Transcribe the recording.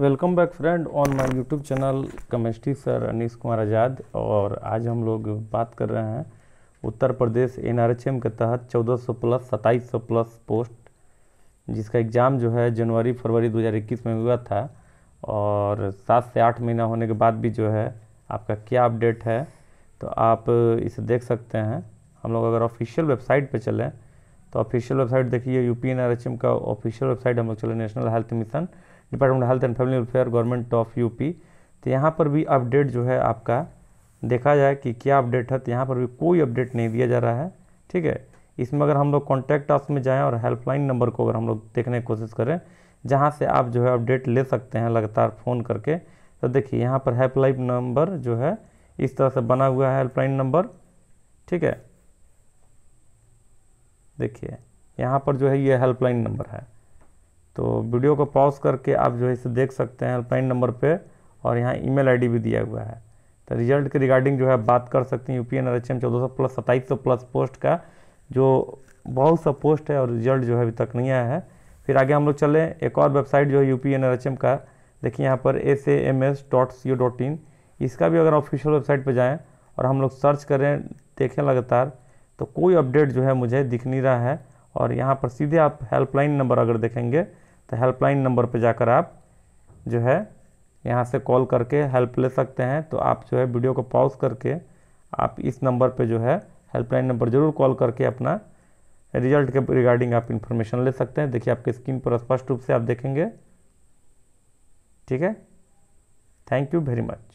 welcome back friend on my YouTube channel chemistry sir Anish Kumar Azad और आज हम लोग बात कर रहे हैं उत्तर प्रदेश एनआरएचएम के तहत 1400 प्लस 2700 प्लस पोस्ट जिसका एग्ज़ाम जो है जनवरी फरवरी 2021 में हुआ था और सात से आठ महीना होने के बाद भी जो है आपका क्या अपडेट है तो आप इसे देख सकते हैं हम लोग अगर ऑफिशियल वेबसाइट पर चलें तो ऑफिशियल वेबसाइट देखिए यू पी का ऑफिशियल वेबसाइट हम लोग चले national health mission department health and family welfare government of UP तो यहाँ पर भी अपडेट जो है आपका देखा जाए कि क्या अपडेट है तो यहाँ पर भी कोई अपडेट नहीं दिया जा रहा है ठीक है इसमें अगर हम लोग कॉन्टैक्ट ऑफ में जाएँ और हेल्पलाइन नंबर को अगर हम लोग देखने की कोशिश करें जहाँ से आप जो है अपडेट ले सकते हैं लगातार फ़ोन करके तो देखिए यहाँ पर हेल्पलाइन नंबर जो है इस तरह से बना हुआ है हेल्पलाइन नंबर ठीक है देखिए यहाँ पर जो है ये हेल्पलाइन नंबर है तो वीडियो को पॉज करके आप जो है इसे देख सकते हैं हेल्पलाइन नंबर पे और यहाँ ईमेल आईडी भी दिया हुआ है तो रिजल्ट के रिगार्डिंग जो है बात कर सकते हैं U P N R H M चौदह सौ प्लस सत्ताईस सौ प्लस पोस्ट का जो बहुत सा पोस्ट है और रिजल्ट जो है अभी तक नहीं आया है फिर आगे हम लोग चलें एक और वेबसाइट जो है U P N R H M का देखिए यहाँ पर S A M S dot C O dot in इसका भी अगर ऑफिशियल वेबसाइट पर जाएँ और हम लोग सर्च करें देखें लगातार तो कोई अपडेट जो है मुझे दिख नहीं रहा है और यहाँ पर सीधे आप हेल्पलाइन नंबर अगर देखेंगे तो हेल्पलाइन नंबर पर जाकर आप जो है यहाँ से कॉल करके हेल्प ले सकते हैं तो आप जो है वीडियो को पॉज करके आप इस नंबर पे जो है हेल्पलाइन नंबर ज़रूर कॉल करके अपना रिजल्ट के रिगार्डिंग आप इन्फॉर्मेशन ले सकते हैं देखिए आपके स्क्रीन पर स्पष्ट रूप से आप देखेंगे ठीक है थैंक यू वेरी मच